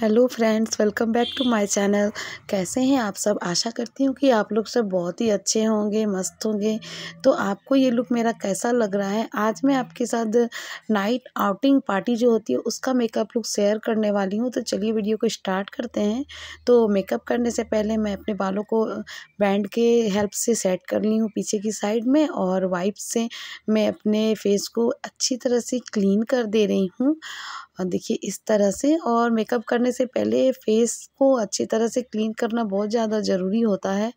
hello friends welcome back to my channel कैसे हैं आप सब आशा करती हूँ कि आप लोग सब बहुत ही अच्छे होंगे मस्त होंगे तो आपको ये लुक मेरा कैसा लग रहा है आज मैं आपके साथ नाइट आउटिंग पार्टी जो होती है उसका मेकअप लुक शेयर करने वाली हूँ तो चलिए वीडियो को स्टार्ट करते हैं तो मेकअप करने से पहले मैं अपने बालों को बैंड के हेल्प से सेट कर ली हूँ पीछे की साइड में और वाइप से मैं अपने फेस को अच्छी तरह से क्लीन कर दे रही हूँ और देखिए इस तरह से और मेकअप करने से पहले फेस को अच्छी तरह से क्लीन करना बहुत ज़्यादा ज़रूरी होता है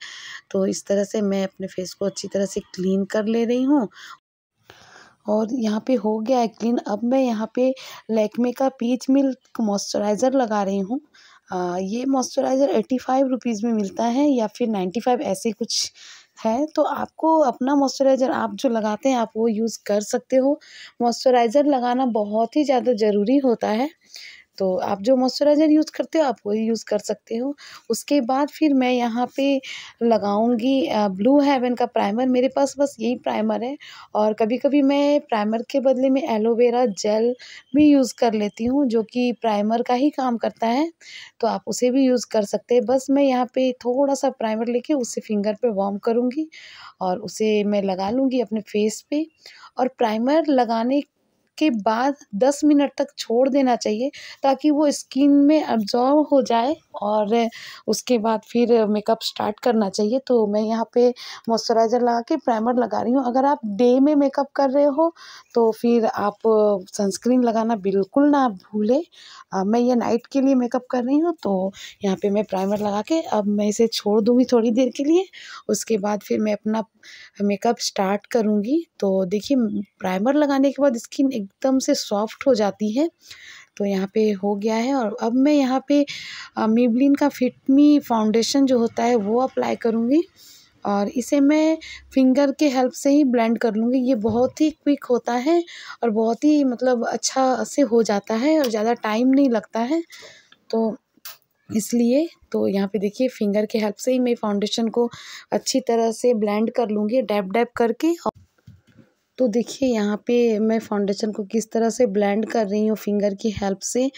तो इस तरह से मैं अपने फेस को अच्छी तरह से क्लीन कर ले रही हूँ और यहाँ पे हो गया है क्लीन अब मैं यहाँ पे लैकमे का पीच मिल्क मॉइस्चराइज़र लगा रही हूँ ये मॉइस्चराइज़र एटी फाइव रुपीज़ में मिलता है या फिर नाइन्टी फाइव ऐसे कुछ है तो आपको अपना मॉइस्चराइज़र आप जो लगाते हैं आप वो यूज़ कर सकते हो मॉइस्चराइज़र लगाना बहुत ही ज़्यादा ज़रूरी होता है तो आप जो मॉइस्चराइज़र यूज़ करते हो आप वही यूज़ कर सकते हो उसके बाद फिर मैं यहाँ पे लगाऊंगी ब्लू हेवन का प्राइमर मेरे पास बस यही प्राइमर है और कभी कभी मैं प्राइमर के बदले में एलोवेरा जेल भी यूज़ कर लेती हूँ जो कि प्राइमर का ही काम करता है तो आप उसे भी यूज़ कर सकते हैं बस मैं यहाँ पर थोड़ा सा प्राइमर लेके उसे फिंगर पर वॉम करूँगी और उसे मैं लगा लूँगी अपने फेस पर और प्राइमर लगाने के बाद दस मिनट तक छोड़ देना चाहिए ताकि वो स्किन में अब्जॉर्व हो जाए और उसके बाद फिर मेकअप स्टार्ट करना चाहिए तो मैं यहाँ पे मॉइस्चराइज़र लगा के प्राइमर लगा रही हूँ अगर आप डे में मेकअप कर रहे हो तो फिर आप सनस्क्रीन लगाना बिल्कुल ना भूलें मैं ये नाइट के लिए मेकअप कर रही हूँ तो यहाँ पे मैं प्राइमर लगा के अब मैं इसे छोड़ दूँगी थोड़ी देर के लिए उसके बाद फिर मैं अपना मेकअप स्टार्ट करूँगी तो देखिए प्राइमर लगाने के बाद स्किन एकदम से सॉफ्ट हो जाती है तो यहाँ पे हो गया है और अब मैं यहाँ पे मेबलिन का फिटमी फाउंडेशन जो होता है वो अप्लाई करूँगी और इसे मैं फिंगर के हेल्प से ही ब्लेंड कर लूँगी ये बहुत ही क्विक होता है और बहुत ही मतलब अच्छा से हो जाता है और ज़्यादा टाइम नहीं लगता है तो इसलिए तो यहाँ पे देखिए फिंगर के हेल्प से ही मैं फाउंडेशन को अच्छी तरह से ब्लेंड कर लूँगी डैप डैप करके और तो देखिए यहाँ पे मैं फाउंडेशन को किस तरह से ब्लेंड कर रही हूँ फिंगर की हेल्प से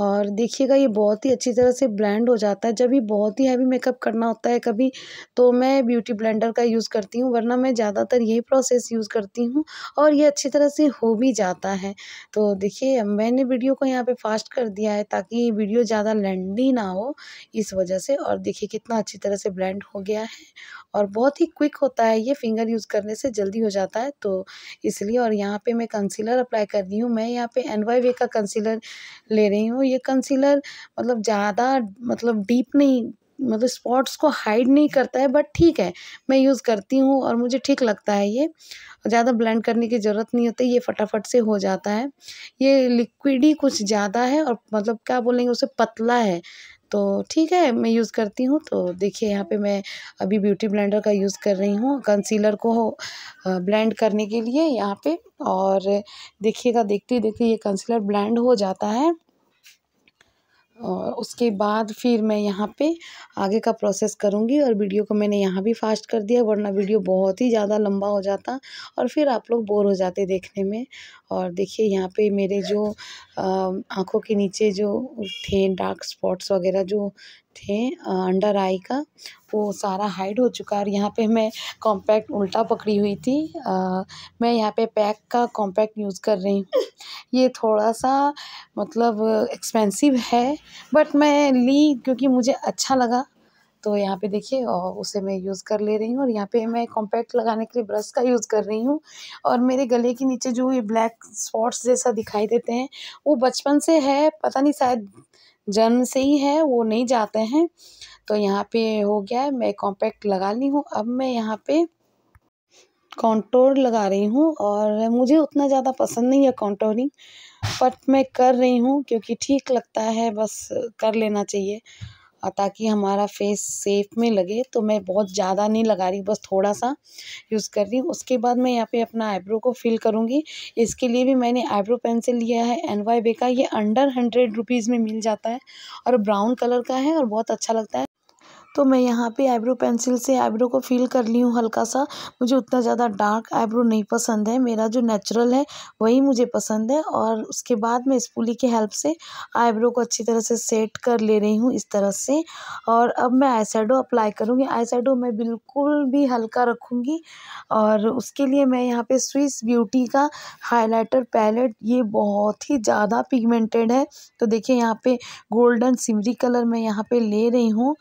और देखिएगा ये बहुत ही अच्छी तरह से ब्लेंड हो जाता है जब भी बहुत ही हैवी मेकअप करना होता है कभी तो मैं ब्यूटी ब्लेंडर का यूज़ करती हूँ वरना मैं ज़्यादातर यही प्रोसेस यूज़ करती हूँ और ये अच्छी तरह से हो भी जाता है तो देखिए मैंने वीडियो को यहाँ पर फास्ट कर दिया है ताकि वीडियो ज़्यादा लेंडी ना हो इस वजह से और देखिए कितना अच्छी तरह से ब्लेंड हो गया है और बहुत ही क्विक होता है ये फिंगर यूज़ करने से जल्दी हो जाता है तो इसलिए और यहाँ पे मैं कंसीलर अप्लाई कर रही हूँ मैं यहाँ पे एन वाई वे का कंसीलर ले रही हूँ ये कंसीलर मतलब ज़्यादा मतलब डीप नहीं मतलब स्पॉट्स को हाइड नहीं करता है बट ठीक है मैं यूज़ करती हूँ और मुझे ठीक लगता है ये ज़्यादा ब्लेंड करने की ज़रूरत नहीं होती ये फटाफट से हो जाता है ये लिक्विड ही कुछ ज़्यादा है और मतलब क्या बोलेंगे उसे पतला है तो ठीक है मैं यूज़ करती हूँ तो देखिए यहाँ पे मैं अभी ब्यूटी ब्लेंडर का यूज़ कर रही हूँ कंसीलर को ब्लेंड करने के लिए यहाँ पे और देखिएगा देखते ही देखते ये कंसीलर ब्लेंड हो जाता है और उसके बाद फिर मैं यहाँ पे आगे का प्रोसेस करूँगी और वीडियो को मैंने यहाँ भी फास्ट कर दिया वरना वीडियो बहुत ही ज़्यादा लंबा हो जाता और फिर आप लोग बोर हो जाते देखने में और देखिए यहाँ पे मेरे जो आँखों के नीचे जो थे डार्क स्पॉट्स वगैरह जो थे अंडर आई का वो सारा हाइड हो चुका है और यहाँ पे मैं कॉम्पैक्ट उल्टा पकड़ी हुई थी मैं यहाँ पे पैक का कॉम्पैक्ट यूज़ कर रही हूँ ये थोड़ा सा मतलब एक्सपेंसिव है बट मैं ली क्योंकि मुझे अच्छा लगा तो यहाँ पे देखिए और उसे मैं यूज़ कर ले रही हूँ और यहाँ पे मैं कॉम्पैक्ट लगाने के लिए ब्रश का यूज़ कर रही हूँ और मेरे गले के नीचे जो ये ब्लैक स्पॉट्स जैसा दिखाई देते हैं वो बचपन से है पता नहीं शायद जन्म से ही है वो नहीं जाते हैं तो यहाँ पे हो गया है मैं कॉम्पैक्ट लगा ली हूँ अब मैं यहाँ पे कॉन्टोर लगा रही हूँ और मुझे उतना ज़्यादा पसंद नहीं है कॉन्टोरिंग बट मैं कर रही हूँ क्योंकि ठीक लगता है बस कर लेना चाहिए ताकि हमारा फेस सेफ़ में लगे तो मैं बहुत ज़्यादा नहीं लगा रही बस थोड़ा सा यूज़ कर रही हूँ उसके बाद मैं यहाँ पे अपना आईब्रो को फिल करूँगी इसके लिए भी मैंने आईब्रो पेंसिल लिया है एन वाई बे का ये अंडर हंड्रेड रुपीज़ में मिल जाता है और ब्राउन कलर का है और बहुत अच्छा लगता है तो मैं यहाँ पे आईब्रो पेंसिल से आईब्रो को फिल कर ली हूँ हल्का सा मुझे उतना ज़्यादा डार्क आईब्रो नहीं पसंद है मेरा जो नेचुरल है वही मुझे पसंद है और उसके बाद मैं स्पूली की हेल्प से आईब्रो को अच्छी तरह से सेट कर ले रही हूँ इस तरह से और अब मैं आई अप्लाई करूँगी आई मैं बिल्कुल भी हल्का रखूँगी और उसके लिए मैं यहाँ पर स्विस ब्यूटी का हाईलाइटर पैलेट ये बहुत ही ज़्यादा पिगमेंटेड है तो देखिए यहाँ पर गोल्डन सिमरी कलर मैं यहाँ पर ले रही हूँ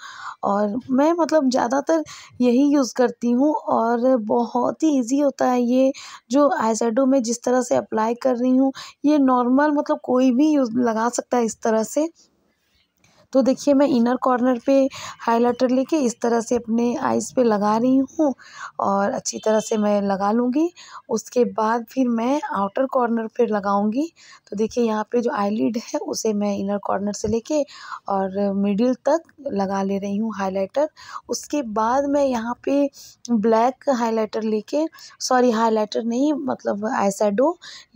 और और मैं मतलब ज़्यादातर यही यूज़ करती हूँ और बहुत ही ईज़ी होता है ये जो आई सैडो में जिस तरह से अप्लाई कर रही हूँ ये नॉर्मल मतलब कोई भी यूज़ लगा सकता है इस तरह से तो देखिए मैं इनर कॉर्नर पे हाइलाइटर लेके इस तरह से अपने आइज़ पे लगा रही हूँ और अच्छी तरह से मैं लगा लूँगी उसके बाद फिर मैं आउटर कॉर्नर पे लगाऊँगी तो देखिए यहाँ पे जो आईलिड है उसे मैं इनर कॉर्नर से लेके और मिडिल तक लगा ले रही हूँ हाइलाइटर उसके बाद मैं यहाँ पर ब्लैक हाईलाइटर ले सॉरी हाईलाइटर नहीं मतलब आई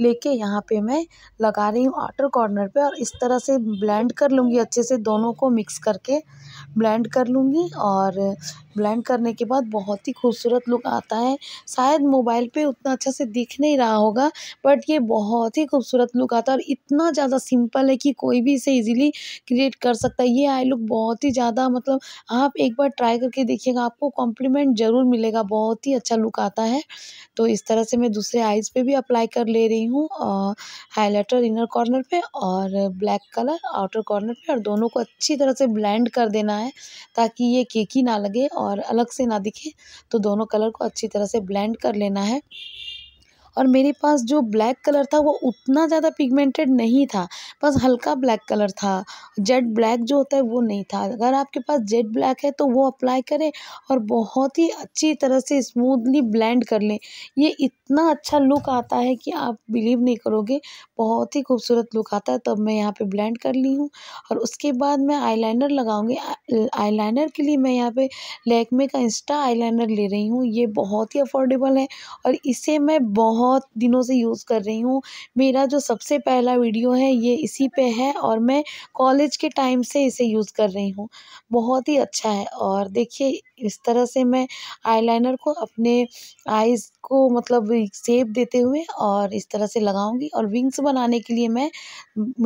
लेके यहाँ पे मैं लगा रही हूँ आउटर कॉर्नर पे और इस तरह से ब्लेंड कर लूँगी अच्छे से दोनों दोनों को मिक्स करके ब्लेंड कर लूँगी और ब्लेंड करने के बाद बहुत ही खूबसूरत लुक आता है शायद मोबाइल पे उतना अच्छा से दिख नहीं रहा होगा बट ये बहुत ही खूबसूरत लुक आता है और इतना ज़्यादा सिंपल है कि कोई भी इसे इजीली क्रिएट कर सकता है ये आई लुक बहुत ही ज़्यादा मतलब आप एक बार ट्राई करके देखिएगा आपको कॉम्प्लीमेंट ज़रूर मिलेगा बहुत ही अच्छा लुक आता है तो इस तरह से मैं दूसरे आइज़ पर भी अप्लाई कर ले रही हूँ हाईलाइटर इनर कॉर्नर पर और ब्लैक कलर आउटर कॉर्नर पर और दोनों को अच्छी तरह से ब्लेंड कर देना है है ताकि ये केकी ना लगे और अलग से ना दिखे तो दोनों कलर को अच्छी तरह से ब्लेंड कर लेना है और मेरे पास जो ब्लैक कलर था वो उतना ज़्यादा पिगमेंटेड नहीं था बस हल्का ब्लैक कलर था जेड ब्लैक जो होता है वो नहीं था अगर आपके पास जेड ब्लैक है तो वो अप्लाई करें और बहुत ही अच्छी तरह से स्मूदली ब्लेंड कर लें ये इतना अच्छा लुक आता है कि आप बिलीव नहीं करोगे बहुत ही खूबसूरत लुक आता है तब मैं यहाँ पर ब्लेंड कर ली हूँ और उसके बाद मैं लगाऊँगी आई लाइनर के लिए मैं यहाँ पर लेकमे का इंस्टा लाइनर ले रही हूँ ये बहुत ही अफोर्डेबल है और इसे मैं बहुत बहुत दिनों से यूज़ कर रही हूँ मेरा जो सबसे पहला वीडियो है ये इसी पे है और मैं कॉलेज के टाइम से इसे यूज़ कर रही हूँ बहुत ही अच्छा है और देखिए इस तरह से मैं आईलाइनर को अपने आइज़ को मतलब सेप देते हुए और इस तरह से लगाऊंगी और विंग्स बनाने के लिए मैं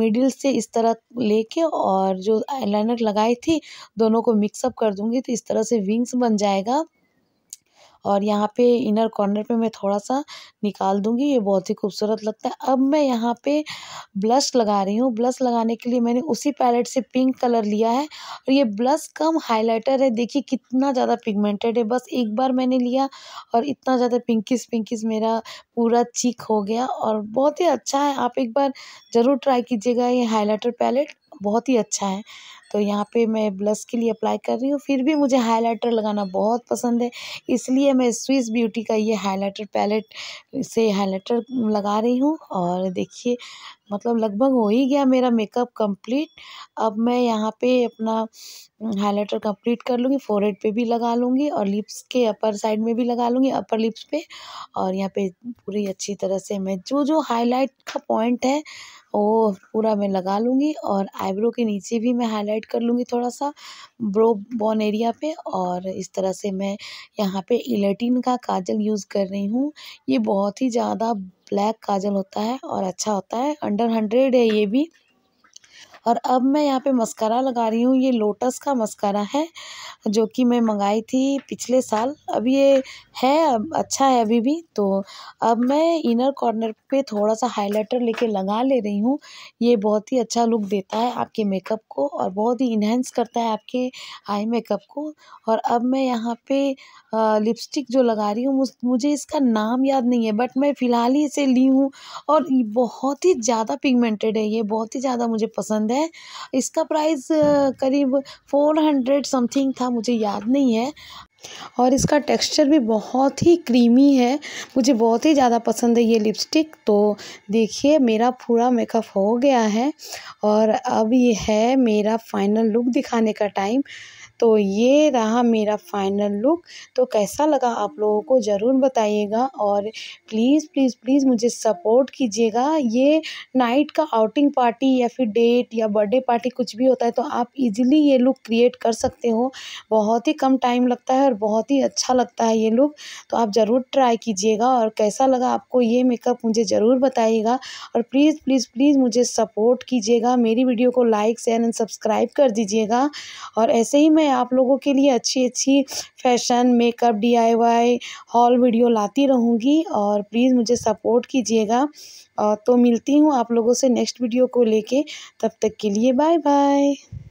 मिडिल से इस तरह लेके और जो आईलाइनर लगाई थी दोनों को मिक्सअप कर दूंगी तो इस तरह से विंग्स बन जाएगा और यहाँ पे इनर कॉर्नर पे मैं थोड़ा सा निकाल दूँगी ये बहुत ही खूबसूरत लगता है अब मैं यहाँ पे ब्लश लगा रही हूँ ब्लश लगाने के लिए मैंने उसी पैलेट से पिंक कलर लिया है और ये ब्लश कम हाइलाइटर है देखिए कितना ज़्यादा पिगमेंटेड है बस एक बार मैंने लिया और इतना ज़्यादा पिंकिस पिंकिस मेरा पूरा चीक हो गया और बहुत ही अच्छा है आप एक बार ज़रूर ट्राई कीजिएगा ये हाइलाइटर पैलेट बहुत ही अच्छा है तो यहाँ पर मैं ब्लश के लिए अप्लाई कर रही हूँ फिर भी मुझे हाइलाइटर लगाना बहुत पसंद है इसलिए मैं स्विस ब्यूटी का ये हाइलाइटर पैलेट से हाइलाइटर लगा रही हूँ और देखिए मतलब लगभग हो ही गया मेरा मेकअप कंप्लीट अब मैं यहाँ पे अपना हाइलाइटर कंप्लीट कर लूँगी फोरहेड पे भी लगा लूँगी और लिप्स के अपर साइड में भी लगा लूँगी अपर लिप्स पे और यहाँ पे पूरी अच्छी तरह से मैं जो जो हाईलाइट का पॉइंट है वो पूरा मैं लगा लूँगी और आईब्रो के नीचे भी मैं हाईलाइट कर लूँगी थोड़ा सा ब्रो बोन एरिया पे और इस तरह से मैं यहाँ पे इलेटिन का काजल यूज़ कर रही हूँ ये बहुत ही ज़्यादा ब्लैक काजल होता है और अच्छा होता है अंडर हंड्रेड है ये भी और अब मैं यहाँ पे मस्करा लगा रही हूँ ये लोटस का मस्करा है जो कि मैं मंगाई थी पिछले साल अब ये है अब अच्छा है अभी भी तो अब मैं इनर कॉर्नर पे थोड़ा सा हाइलाइटर लेके लगा ले रही हूँ ये बहुत ही अच्छा लुक देता है आपके मेकअप को और बहुत ही इन्हेंस करता है आपके आई मेकअप को और अब मैं यहाँ पर लिपस्टिक जो लगा रही हूँ मुझे इसका नाम याद नहीं है बट मैं फ़िलहाल ही इसे ली हूँ और बहुत ही ज़्यादा पिगमेंटेड है ये बहुत ही ज़्यादा मुझे पसंद पसंद है इसका प्राइस करीब फ़ोर हंड्रेड समथिंग था मुझे याद नहीं है और इसका टेक्सचर भी बहुत ही क्रीमी है मुझे बहुत ही ज़्यादा पसंद है ये लिपस्टिक तो देखिए मेरा पूरा मेकअप हो गया है और अब ये है मेरा फाइनल लुक दिखाने का टाइम तो ये रहा मेरा फाइनल लुक तो कैसा लगा आप लोगों को ज़रूर बताइएगा और प्लीज़ प्लीज़ प्लीज़ मुझे सपोर्ट कीजिएगा ये नाइट का आउटिंग पार्टी या फिर डेट या बर्थडे पार्टी कुछ भी होता है तो आप इजीली ये लुक क्रिएट कर सकते हो बहुत ही कम टाइम लगता है और बहुत ही अच्छा लगता है ये लुक तो आप ज़रूर ट्राई कीजिएगा और कैसा लगा आपको ये मेकअप मुझे ज़रूर बताइएगा और प्लीज़ प्लीज़ प्लीज़ मुझे सपोर्ट कीजिएगा मेरी वीडियो को लाइक शेयर एंड सब्सक्राइब कर दीजिएगा और ऐसे ही मैं मैं आप लोगों के लिए अच्छी अच्छी fashion makeup DIY haul video लाती रहूँगी और प्लीज़ मुझे सपोर्ट कीजिएगा तो मिलती हूँ आप लोगों से नेक्स्ट वीडियो को लेके तब तक के लिए बाय बाय